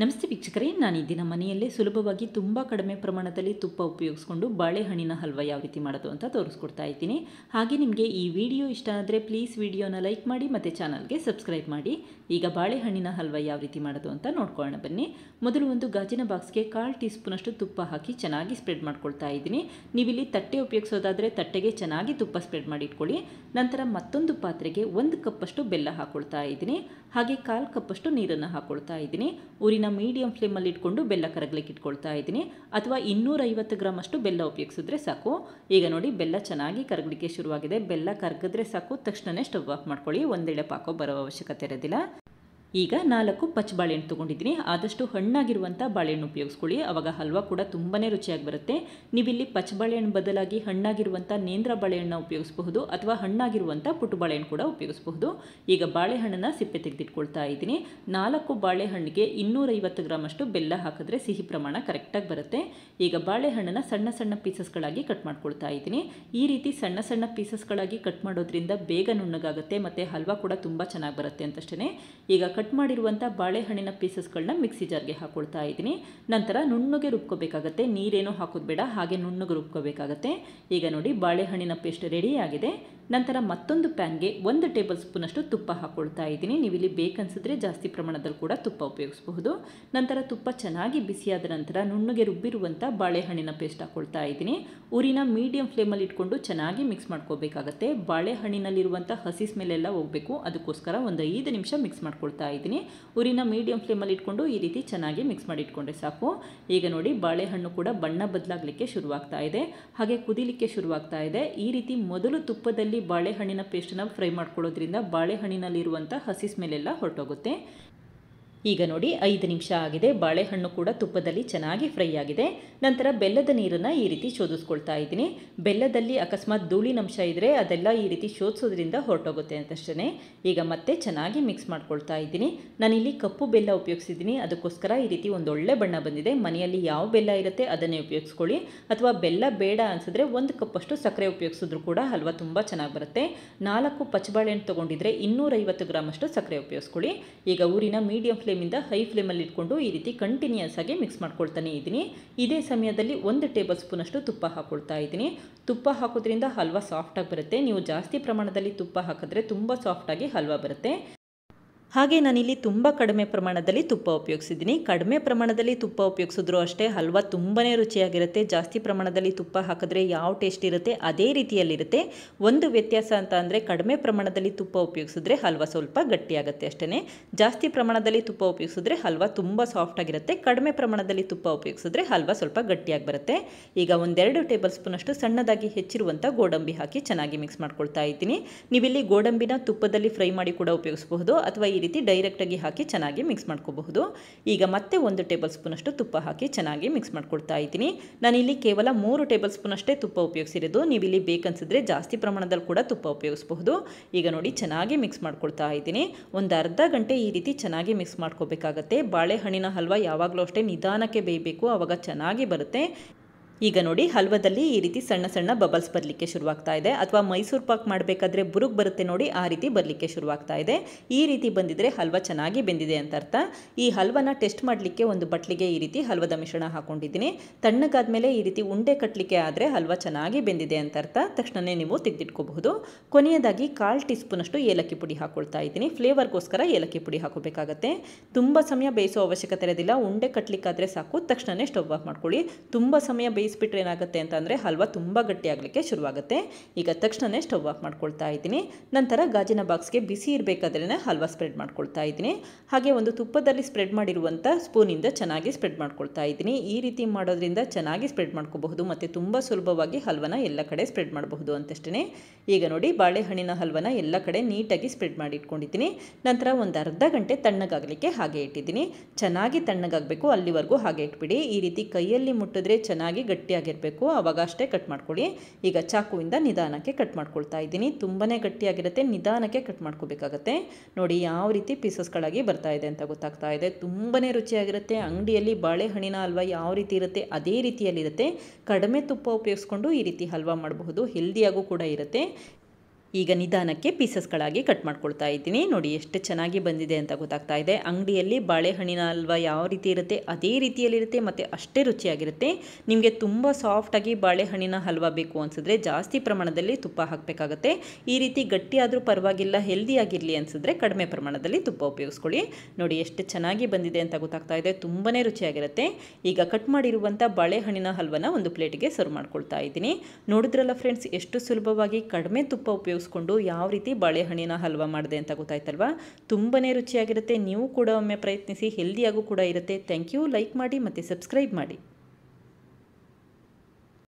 ನಮಸ್ತೆ ವೀಕ್ಷಕರೇ ನಾನು ಈ ದಿನ ಮನೆಯಲ್ಲೇ ಸುಲಭವಾಗಿ ತುಂಬ ಕಡಿಮೆ ಪ್ರಮಾಣದಲ್ಲಿ ತುಪ್ಪ ಉಪಯೋಗಿಸ್ಕೊಂಡು ಬಾಳೆಹಣ್ಣಿನ ಹಲ್ವ ಯಾವ ರೀತಿ ಮಾಡೋದು ಅಂತ ತೋರಿಸ್ಕೊಡ್ತಾ ಇದ್ದೀನಿ ಹಾಗೆ ನಿಮಗೆ ಈ ವಿಡಿಯೋ ಇಷ್ಟ ಆದರೆ ಪ್ಲೀಸ್ ವಿಡಿಯೋನ ಲೈಕ್ ಮಾಡಿ ಮತ್ತು ಚಾನಲ್ಗೆ ಸಬ್ಸ್ಕ್ರೈಬ್ ಮಾಡಿ ಈಗ ಬಾಳೆಹಣ್ಣಿನ ಹಲ್ವ ಯಾವ ರೀತಿ ಮಾಡೋದು ಅಂತ ನೋಡ್ಕೊಳ್ಳೋಣ ಬನ್ನಿ ಮೊದಲು ಒಂದು ಗಾಜಿನ ಬಾಕ್ಸ್ಗೆ ಕಾಲು ಟೀ ಸ್ಪೂನಷ್ಟು ತುಪ್ಪ ಹಾಕಿ ಚೆನ್ನಾಗಿ ಸ್ಪ್ರೆಡ್ ಮಾಡ್ಕೊಳ್ತಾ ಇದ್ದೀನಿ ನೀವಿಲ್ಲಿ ತಟ್ಟೆ ಉಪಯೋಗಿಸೋದಾದರೆ ತಟ್ಟೆಗೆ ಚೆನ್ನಾಗಿ ತುಪ್ಪ ಸ್ಪ್ರೆಡ್ ಮಾಡಿಟ್ಕೊಳ್ಳಿ ನಂತರ ಮತ್ತೊಂದು ಪಾತ್ರೆಗೆ ಒಂದು ಕಪ್ಪಷ್ಟು ಬೆಲ್ಲ ಹಾಕ್ಕೊಳ್ತಾ ಇದ್ದೀನಿ ಹಾಗೆ ಕಾಲು ಕಪ್ಪಷ್ಟು ನೀರನ್ನು ಹಾಕ್ಕೊಳ್ತಾ ಇದ್ದೀನಿ ಊರಿನ ಮೀಡಿಯಂ ಫ್ಲೇಮಲ್ಲಿ ಇಟ್ಕೊಂಡು ಬೆಲ್ಲ ಕರಗಲಿಕ್ಕೆ ಇಟ್ಕೊಳ್ತಾ ಇದ್ದೀನಿ ಅಥವಾ ಇನ್ನೂರೈವತ್ತು ಗ್ರಾಮ್ ಅಷ್ಟು ಬೆಲ್ಲ ಉಪಯೋಗಿಸಿದ್ರೆ ಸಾಕು ಈಗ ನೋಡಿ ಬೆಲ್ಲ ಚೆನ್ನಾಗಿ ಕರಗಲಿಕ್ಕೆ ಶುರುವಾಗಿದೆ ಬೆಲ್ಲ ಕರಗಿದ್ರೆ ಸಾಕು ತಕ್ಷಣವೇ ಸ್ಟವ್ ಆಫ್ ಮಾಡ್ಕೊಳ್ಳಿ ಒಂದೆಡೆ ಪಾಕೋ ಬರೋ ಅವಶ್ಯಕತೆ ಇರೋದಿಲ್ಲ ಈಗ ನಾಲ್ಕು ಪಚ್ಚ ಬಾಳೆಹಣ್ಣು ತೊಗೊಂಡಿದ್ದೀನಿ ಆದಷ್ಟು ಹಣ್ಣಾಗಿರುವಂಥ ಬಾಳೆಹಣ್ಣು ಉಪಯೋಗಿಸ್ಕೊಳ್ಳಿ ಅವಾಗ ಹಲ್ವಾ ಕೂಡ ತುಂಬಾ ರುಚಿಯಾಗಿ ಬರುತ್ತೆ ನೀವಿಲ್ಲಿ ಪಚ್ಚ ಬಾಳೆಹಣ್ಣು ಬದಲಾಗಿ ಹಣ್ಣಾಗಿರುವಂಥ ನೇಂದ್ರ ಬಾಳೆಹಣ್ಣು ಉಪಯೋಗಿಸಬಹುದು ಅಥವಾ ಹಣ್ಣಾಗಿರುವಂಥ ಪುಟ್ಟು ಬಾಳೆಹಣ್ಣು ಕೂಡ ಉಪಯೋಗಿಸಬಹುದು ಈಗ ಬಾಳೆಹಣ್ಣನ್ನು ಸಿಪ್ಪೆ ತೆಗೆದಿಟ್ಕೊಳ್ತಾ ಇದ್ದೀನಿ ನಾಲ್ಕು ಬಾಳೆಹಣ್ಣಿಗೆ ಇನ್ನೂರೈವತ್ತು ಗ್ರಾಮಷ್ಟು ಬೆಲ್ಲ ಹಾಕಿದ್ರೆ ಸಿಹಿ ಪ್ರಮಾಣ ಕರೆಕ್ಟಾಗಿ ಬರುತ್ತೆ ಈಗ ಬಾಳೆಹಣ್ಣನ್ನು ಸಣ್ಣ ಸಣ್ಣ ಪೀಸಸ್ಗಳಾಗಿ ಕಟ್ ಮಾಡ್ಕೊಳ್ತಾ ಇದ್ದೀನಿ ಈ ರೀತಿ ಸಣ್ಣ ಸಣ್ಣ ಪೀಸಸ್ಗಳಾಗಿ ಕಟ್ ಮಾಡೋದ್ರಿಂದ ಬೇಗ ನುಣ್ಣಗಾಗುತ್ತೆ ಮತ್ತು ಹಲ್ವಾ ಕೂಡ ತುಂಬ ಚೆನ್ನಾಗಿ ಬರುತ್ತೆ ಅಂತಷ್ಟೇ ಈಗ ಕಟ್ ಮಾಡಿರುವಂಥ ಬಾಳೆಹಣ್ಣಿನ ಪೀಸಸ್ಗಳನ್ನ ಮಿಕ್ಸಿ ಜಾರ್ಗೆ ಹಾಕೊಳ್ತಾ ಇದ್ದೀನಿ ನಂತರ ನುಣ್ಣಗೆ ರುಬ್ಕೋಬೇಕಾಗತ್ತೆ ನೀರೇನೋ ಹಾಕೋದು ಬೇಡ ಹಾಗೆ ನುಣ್ಣಗೆ ರುಬ್ಕೋಬೇಕಾಗತ್ತೆ ಈಗ ನೋಡಿ ಬಾಳೆಹಣ್ಣಿನ ಪೇಸ್ಟ್ ರೆಡಿಯಾಗಿದೆ ನಂತರ ಮತ್ತೊಂದು ಪ್ಯಾನ್ಗೆ ಒಂದು ಟೇಬಲ್ ಸ್ಪೂನಷ್ಟು ತುಪ್ಪ ಹಾಕ್ಕೊಳ್ತಾ ಇದ್ದೀನಿ ನೀವು ಇಲ್ಲಿ ಬೇಕನ್ಸಿದ್ರೆ ಜಾಸ್ತಿ ಪ್ರಮಾಣದಲ್ಲಿ ಕೂಡ ತುಪ್ಪ ಉಪಯೋಗಿಸಬಹುದು ನಂತರ ತುಪ್ಪ ಚೆನ್ನಾಗಿ ಬಿಸಿಯಾದ ನಂತರ ನುಣ್ಣಗೆ ರುಬ್ಬಿರುವಂಥ ಬಾಳೆಹಣ್ಣಿನ ಪೇಸ್ಟ್ ಹಾಕ್ಕೊಳ್ತಾ ಇದ್ದೀನಿ ಊರಿನ ಮೀಡಿಯಂ ಫ್ಲೇಮಲ್ಲಿ ಇಟ್ಕೊಂಡು ಚೆನ್ನಾಗಿ ಮಿಕ್ಸ್ ಮಾಡ್ಕೋಬೇಕಾಗತ್ತೆ ಬಾಳೆಹಣ್ಣಿನಲ್ಲಿರುವಂಥ ಹಸಿ ಮೇಲೆಲ್ಲ ಹೋಗಬೇಕು ಅದಕ್ಕೋಸ್ಕರ ಒಂದು ಐದು ನಿಮಿಷ ಮಿಕ್ಸ್ ಮಾಡ್ಕೊಳ್ತಾ ಇದ್ದೀನಿ ಊರಿನ ಮೀಡಿಯಂ ಫ್ಲೇಮಲ್ಲಿ ಇಟ್ಕೊಂಡು ಈ ರೀತಿ ಚೆನ್ನಾಗಿ ಮಿಕ್ಸ್ ಮಾಡಿ ಇಟ್ಕೊಂಡ್ರೆ ಸಾಕು ಈಗ ನೋಡಿ ಬಾಳೆಹಣ್ಣು ಕೂಡ ಬಣ್ಣ ಬದಲಾಗಲಿಕ್ಕೆ ಶುರುವಾಗ್ತಾ ಇದೆ ಹಾಗೆ ಕುದಿಲಿಕ್ಕೆ ಶುರುವಾಗ್ತಾ ಇದೆ ಈ ರೀತಿ ಮೊದಲು ತುಪ್ಪದಲ್ಲಿ ಬಾಳೆಹಣ್ಣಿನ ಪೇಸ್ಟನ್ನು ಫ್ರೈ ಮಾಡ್ಕೊಳ್ಳೋದ್ರಿಂದ ಬಾಳೆಹಣ್ಣಿನಲ್ಲಿರುವಂಥ ಹಸಿ ಸ್ಮೆಲ್ ಎಲ್ಲ ಹೊರಟೋಗುತ್ತೆ ಈಗ ನೋಡಿ ಐದು ನಿಮಿಷ ಆಗಿದೆ ಬಾಳೆಹಣ್ಣು ಕೂಡ ತುಪ್ಪದಲ್ಲಿ ಚೆನ್ನಾಗಿ ಫ್ರೈ ಆಗಿದೆ ನಂತರ ಬೆಲ್ಲದ ನೀರನ್ನು ಈ ರೀತಿ ಶೋಧಿಸ್ಕೊಳ್ತಾ ಇದ್ದೀನಿ ಬೆಲ್ಲದಲ್ಲಿ ಅಕಸ್ಮಾತ್ ಧೂಳಿನಂಶ ಇದ್ದರೆ ಅದೆಲ್ಲ ಈ ರೀತಿ ಶೋಧಿಸೋದ್ರಿಂದ ಹೊರಟೋಗುತ್ತೆ ಅಂತಷ್ಟೇ ಈಗ ಮತ್ತೆ ಚೆನ್ನಾಗಿ ಮಿಕ್ಸ್ ಮಾಡ್ಕೊಳ್ತಾ ಇದ್ದೀನಿ ನಾನಿಲ್ಲಿ ಕಪ್ಪು ಬೆಲ್ಲ ಉಪಯೋಗಿಸಿದ್ದೀನಿ ಅದಕ್ಕೋಸ್ಕರ ಈ ರೀತಿ ಒಂದೊಳ್ಳೆ ಬಣ್ಣ ಬಂದಿದೆ ಮನೆಯಲ್ಲಿ ಯಾವ ಬೆಲ್ಲ ಇರುತ್ತೆ ಅದನ್ನೇ ಉಪಯೋಗಿಸ್ಕೊಳ್ಳಿ ಅಥವಾ ಬೆಲ್ಲ ಬೇಡ ಅನ್ಸಿದ್ರೆ ಒಂದು ಕಪ್ಪಷ್ಟು ಸಕ್ಕರೆ ಉಪಯೋಗಿಸಿದ್ರು ಕೂಡ ಹಲ್ವಾ ತುಂಬ ಚೆನ್ನಾಗಿ ಬರುತ್ತೆ ನಾಲ್ಕು ಪಚ್ಚಬಾಳೆಹಣ್ಣು ತೊಗೊಂಡಿದ್ರೆ ಇನ್ನೂರೈವತ್ತು ಗ್ರಾಮಷ್ಟು ಸಕ್ಕರೆ ಉಪಯೋಗಿಸ್ಕೊಳ್ಳಿ ಈಗ ಊರಿನ ಮೀಡಿಯಂ ಫ್ಲೇಮಿಂದ ಹೈ ಫ್ಲೇಮಲ್ಲಿ ಇಟ್ಕೊಂಡು ಈ ರೀತಿ ಕಂಟಿನ್ಯೂಸ್ ಆಗಿ ಮಿಕ್ಸ್ ಮಾಡ್ಕೊಳ್ತಾನೆ ಇದ್ದೀನಿ ಇದೇ ಸಮಯದಲ್ಲಿ ಒಂದು ಟೇಬಲ್ ಸ್ಪೂನಷ್ಟು ತುಪ್ಪ ಹಾಕೊಳ್ತಾ ಇದ್ದೀನಿ ತುಪ್ಪ ಹಾಕೋದ್ರಿಂದ ಹಲ್ವಾ ಸಾಫ್ಟಾಗಿ ಬರುತ್ತೆ ನೀವು ಜಾಸ್ತಿ ಪ್ರಮಾಣದಲ್ಲಿ ತುಪ್ಪ ಹಾಕಿದ್ರೆ ತುಂಬ ಸಾಫ್ಟಾಗಿ ಹಲ್ವಾ ಬರುತ್ತೆ ಹಾಗೆ ನಾನಿಲ್ಲಿ ತುಂಬ ಕಡಿಮೆ ಪ್ರಮಾಣದಲ್ಲಿ ತುಪ್ಪ ಉಪಯೋಗಿಸಿದ್ದೀನಿ ಕಡಿಮೆ ಪ್ರಮಾಣದಲ್ಲಿ ತುಪ್ಪ ಉಪಯೋಗಿಸಿದ್ರು ಅಷ್ಟೇ ಹಲ್ವಾ ತುಂಬನೇ ರುಚಿಯಾಗಿರುತ್ತೆ ಜಾಸ್ತಿ ಪ್ರಮಾಣದಲ್ಲಿ ತುಪ್ಪ ಹಾಕಿದ್ರೆ ಯಾವ ಟೇಸ್ಟ್ ಇರುತ್ತೆ ಅದೇ ರೀತಿಯಲ್ಲಿರುತ್ತೆ ಒಂದು ವ್ಯತ್ಯಾಸ ಅಂತ ಅಂದರೆ ಕಡಿಮೆ ಪ್ರಮಾಣದಲ್ಲಿ ತುಪ್ಪ ಉಪಯೋಗಿಸಿದ್ರೆ ಹಲ್ವ ಸ್ವಲ್ಪ ಗಟ್ಟಿಯಾಗುತ್ತೆ ಅಷ್ಟೇ ಜಾಸ್ತಿ ಪ್ರಮಾಣದಲ್ಲಿ ತುಪ್ಪ ಉಪಯೋಗಿಸಿದ್ರೆ ಹಲ್ವಾ ತುಂಬ ಆಗಿರುತ್ತೆ ಕಡಿಮೆ ಪ್ರಮಾಣದಲ್ಲಿ ತುಪ್ಪ ಉಪಯೋಗಿಸಿದ್ರೆ ಹಲ್ವಾ ಸ್ವಲ್ಪ ಗಟ್ಟಿಯಾಗಿ ಬರುತ್ತೆ ಈಗ ಒಂದೆರಡು ಟೇಬಲ್ ಸ್ಪೂನಷ್ಟು ಸಣ್ಣದಾಗಿ ಹೆಚ್ಚಿರುವಂಥ ಗೋಡಂಬಿ ಹಾಕಿ ಚೆನ್ನಾಗಿ ಮಿಕ್ಸ್ ಮಾಡ್ಕೊಳ್ತಾ ಇದ್ದೀನಿ ನೀವಿಲ್ಲಿ ಗೋಡಂಬಿನ ತುಪ್ಪದಲ್ಲಿ ಫ್ರೈ ಮಾಡಿ ಕೂಡ ಉಪಯೋಗಿಸಬಹುದು ಅಥವಾ ಈ ರೀತಿ ಡೈರೆಕ್ಟಾಗಿ ಹಾಕಿ ಚೆನ್ನಾಗಿ ಮಿಕ್ಸ್ ಮಾಡ್ಕೋಬಹುದು ಈಗ ಮತ್ತೆ ಒಂದು ಟೇಬಲ್ ಸ್ಪೂನಷ್ಟು ತುಪ್ಪ ಹಾಕಿ ಚೆನ್ನಾಗಿ ಮಿಕ್ಸ್ ಮಾಡ್ಕೊಡ್ತಾ ಇದ್ದೀನಿ ನಾನಿಲ್ಲಿ ಕೇವಲ ಮೂರು ಟೇಬಲ್ ಸ್ಪೂನಷ್ಟೇ ತುಪ್ಪ ಉಪಯೋಗಿಸಿರೋದು ನೀವು ಇಲ್ಲಿ ಬೇಕನ್ಸಿದ್ರೆ ಜಾಸ್ತಿ ಪ್ರಮಾಣದಲ್ಲಿ ಕೂಡ ತುಪ್ಪ ಉಪಯೋಗಿಸ್ಬಹುದು ಈಗ ನೋಡಿ ಚೆನ್ನಾಗಿ ಮಿಕ್ಸ್ ಮಾಡ್ಕೊಳ್ತಾ ಇದ್ದೀನಿ ಒಂದು ಅರ್ಧ ಗಂಟೆ ಈ ರೀತಿ ಚೆನ್ನಾಗಿ ಮಿಕ್ಸ್ ಮಾಡ್ಕೋಬೇಕಾಗತ್ತೆ ಬಾಳೆಹಣ್ಣಿನ ಹಲ್ವಾ ಯಾವಾಗಲೂ ಅಷ್ಟೇ ನಿಧಾನಕ್ಕೆ ಬೇಯಬೇಕು ಆವಾಗ ಚೆನ್ನಾಗಿ ಬರುತ್ತೆ ಈಗ ನೋಡಿ ಹಲ್ವದಲ್ಲಿ ಈ ರೀತಿ ಸಣ್ಣ ಸಣ್ಣ ಬಬಲ್ಸ್ ಬರಲಿಕ್ಕೆ ಶುರುವಾಗ್ತಾ ಇದೆ ಅಥವಾ ಮೈಸೂರು ಪಾಕ್ ಮಾಡಬೇಕಾದ್ರೆ ಬುರುಗ್ ಬರುತ್ತೆ ನೋಡಿ ಆ ರೀತಿ ಬರಲಿಕ್ಕೆ ಶುರುವಾಗ್ತಾ ಇದೆ ಈ ರೀತಿ ಬಂದಿದ್ರೆ ಹಲ್ವ ಚೆನ್ನಾಗಿ ಬೆಂದಿದೆ ಅಂತ ಅರ್ಥ ಈ ಹಲ್ವನ ಟೆಸ್ಟ್ ಮಾಡಲಿಕ್ಕೆ ಒಂದು ಬಟ್ಲಿಗೆ ಈ ರೀತಿ ಹಲ್ವದ ಮಿಶ್ರಣ ಹಾಕೊಂಡಿದ್ದೀನಿ ತಣ್ಣಗಾದ ಮೇಲೆ ಈ ರೀತಿ ಉಂಡೆ ಕಟ್ಟಲಿಕ್ಕೆ ಆದರೆ ಹಲ್ವ ಚೆನ್ನಾಗಿ ಬೆಂದಿದೆ ಅಂತ ಅರ್ಥ ತಕ್ಷಣವೇ ನೀವು ತೆಗೆದಿಟ್ಕೋಬಹುದು ಕೊನೆಯದಾಗಿ ಕಾಲು ಟೀ ಸ್ಪೂನಷ್ಟು ಏಲಕ್ಕಿ ಪುಡಿ ಹಾಕೊಳ್ತಾ ಇದ್ದೀನಿ ಫ್ಲೇವರ್ಗೋಸ್ಕರ ಏಲಕ್ಕಿ ಪುಡಿ ಹಾಕೋಬೇಕಾಗತ್ತೆ ತುಂಬ ಸಮಯ ಬೇಯಿಸೋ ಅವಶ್ಯಕತೆ ಇರೋದಿಲ್ಲ ಉಂಡೆ ಕಟ್ಟಲಿಕ್ಕಾದರೆ ಸಾಕು ತಕ್ಷಣನೇ ಸ್ಟವ್ ಆಫ್ ಮಾಡ್ಕೊಳ್ಳಿ ತುಂಬ ಸಮಯ ಬೇಯಿಸಿ ಬೇಯಿಸಿಬಿಟ್ರೆ ಏನಾಗುತ್ತೆ ಅಂತಂದರೆ ಹಲ್ವ ತುಂಬ ಗಟ್ಟಿಯಾಗಲಿಕ್ಕೆ ಶುರುವಾಗುತ್ತೆ ಈಗ ತಕ್ಷಣವೇ ಸ್ಟವ್ ಆಫ್ ಮಾಡ್ಕೊಳ್ತಾ ಇದ್ದೀನಿ ನಂತರ ಗಾಜಿನ ಬಾಕ್ಸ್ಗೆ ಬಿಸಿ ಇರಬೇಕಾದ್ರೆ ಹಲ್ವ ಸ್ಪ್ರೆಡ್ ಮಾಡ್ಕೊಳ್ತಾ ಇದ್ದೀನಿ ಹಾಗೆ ಒಂದು ತುಪ್ಪದಲ್ಲಿ ಸ್ಪ್ರೆಡ್ ಮಾಡಿರುವಂಥ ಸ್ಪೂನಿಂದ ಚೆನ್ನಾಗಿ ಸ್ಪ್ರೆಡ್ ಮಾಡ್ಕೊಳ್ತಾ ಇದ್ದೀನಿ ಈ ರೀತಿ ಮಾಡೋದ್ರಿಂದ ಚೆನ್ನಾಗಿ ಸ್ಪ್ರೆಡ್ ಮಾಡ್ಕೋಬಹುದು ಮತ್ತು ತುಂಬ ಸುಲಭವಾಗಿ ಹಲ್ವನ ಎಲ್ಲ ಕಡೆ ಸ್ಪ್ರೆಡ್ ಮಾಡಬಹುದು ಅಂತಷ್ಟೇ ಈಗ ನೋಡಿ ಬಾಳೆಹಣ್ಣಿನ ಹಲ್ವನ ಎಲ್ಲ ಕಡೆ ನೀಟಾಗಿ ಸ್ಪ್ರೆಡ್ ಮಾಡಿ ಇಟ್ಕೊಂಡಿದ್ದೀನಿ ನಂತರ ಒಂದು ಅರ್ಧ ಗಂಟೆ ತಣ್ಣಗಾಗಲಿಕ್ಕೆ ಹಾಗೆ ಇಟ್ಟಿದ್ದೀನಿ ಚೆನ್ನಾಗಿ ತಣ್ಣಗಾಗಬೇಕು ಅಲ್ಲಿವರೆಗೂ ಹಾಗೆ ಇಟ್ಬಿಡಿ ಈ ರೀತಿ ಕೈಯಲ್ಲಿ ಮುಟ್ಟಿದ್ರೆ ಚೆನ್ನಾಗಿ ಗಟ್ಟಿ ಗಟ್ಟಿಯಾಗಿರಬೇಕು ಆವಾಗ ಅಷ್ಟೇ ಕಟ್ ಮಾಡ್ಕೊಳ್ಳಿ ಈಗ ಚಾಕುವಿಂದ ನಿಧಾನಕ್ಕೆ ಕಟ್ ಮಾಡ್ಕೊಳ್ತಾ ಇದ್ದೀನಿ ತುಂಬಾ ಗಟ್ಟಿಯಾಗಿರುತ್ತೆ ನಿಧಾನಕ್ಕೆ ಕಟ್ ಮಾಡ್ಕೋಬೇಕಾಗತ್ತೆ ನೋಡಿ ಯಾವ ರೀತಿ ಪೀಸಸ್ಗಳಾಗಿ ಬರ್ತಾ ಇದೆ ಅಂತ ಗೊತ್ತಾಗ್ತಾ ಇದೆ ತುಂಬಾ ರುಚಿಯಾಗಿರುತ್ತೆ ಅಂಗಡಿಯಲ್ಲಿ ಬಾಳೆಹಣ್ಣಿನ ಹಲ್ವಾ ಯಾವ ರೀತಿ ಇರುತ್ತೆ ಅದೇ ರೀತಿಯಲ್ಲಿರುತ್ತೆ ಕಡಿಮೆ ತುಪ್ಪ ಉಪಯೋಗಿಸ್ಕೊಂಡು ಈ ರೀತಿ ಹಲ್ವಾ ಮಾಡಬಹುದು ಹೆಲ್ದಿಯಾಗೂ ಕೂಡ ಇರುತ್ತೆ ಈಗ ನಿಧಾನಕ್ಕೆ ಪೀಸಸ್ಗಳಾಗಿ ಕಟ್ ಮಾಡ್ಕೊಳ್ತಾ ಇದ್ದೀನಿ ನೋಡಿ ಎಷ್ಟು ಚೆನ್ನಾಗಿ ಬಂದಿದೆ ಅಂತ ಗೊತ್ತಾಗ್ತಾ ಇದೆ ಅಂಗಡಿಯಲ್ಲಿ ಬಾಳೆಹಣ್ಣಿನ ಹಲ್ವಾ ಯಾವ ರೀತಿ ಇರುತ್ತೆ ಅದೇ ರೀತಿಯಲ್ಲಿರುತ್ತೆ ಮತ್ತು ಅಷ್ಟೇ ರುಚಿಯಾಗಿರುತ್ತೆ ನಿಮಗೆ ತುಂಬ ಸಾಫ್ಟಾಗಿ ಬಾಳೆಹಣ್ಣಿನ ಹಲ್ವ ಬೇಕು ಅನಿಸಿದ್ರೆ ಜಾಸ್ತಿ ಪ್ರಮಾಣದಲ್ಲಿ ತುಪ್ಪ ಹಾಕಬೇಕಾಗತ್ತೆ ಈ ರೀತಿ ಗಟ್ಟಿಯಾದರೂ ಪರವಾಗಿಲ್ಲ ಹೆಲ್ದಿಯಾಗಿರಲಿ ಅನಿಸಿದ್ರೆ ಕಡಿಮೆ ಪ್ರಮಾಣದಲ್ಲಿ ತುಪ್ಪ ಉಪಯೋಗಿಸ್ಕೊಳ್ಳಿ ನೋಡಿ ಎಷ್ಟು ಚೆನ್ನಾಗಿ ಬಂದಿದೆ ಅಂತ ಗೊತ್ತಾಗ್ತಾ ಇದೆ ತುಂಬಾ ರುಚಿಯಾಗಿರುತ್ತೆ ಈಗ ಕಟ್ ಮಾಡಿರುವಂಥ ಬಾಳೆಹಣ್ಣಿನ ಹಲ್ವನ ಒಂದು ಪ್ಲೇಟಿಗೆ ಸರ್ವ್ ಮಾಡ್ಕೊಳ್ತಾ ಇದ್ದೀನಿ ನೋಡಿದ್ರಲ್ಲ ಫ್ರೆಂಡ್ಸ್ ಎಷ್ಟು ಸುಲಭವಾಗಿ ಕಡಿಮೆ ತುಪ್ಪ ಉಪಯೋಗ ಉಪಯೋಗಿಸ್ಕೊಂಡು ಯಾವ ರೀತಿ ಬಾಳೆಹಣ್ಣಿನ ಹಲ್ವ ಮಾಡಿದೆ ಅಂತ ಗೊತ್ತಾಯ್ತಲ್ವಾ ತುಂಬನೇ ರುಚಿಯಾಗಿರುತ್ತೆ ನೀವು ಕೂಡ ಒಮ್ಮೆ ಪ್ರಯತ್ನಿಸಿ ಹೆಲ್ದಿಯಾಗೂ ಕೂಡ ಇರುತ್ತೆ ಥ್ಯಾಂಕ್ ಯು ಲೈಕ್ ಮಾಡಿ ಮತ್ತು ಸಬ್ಸ್ಕ್ರೈಬ್ ಮಾಡಿ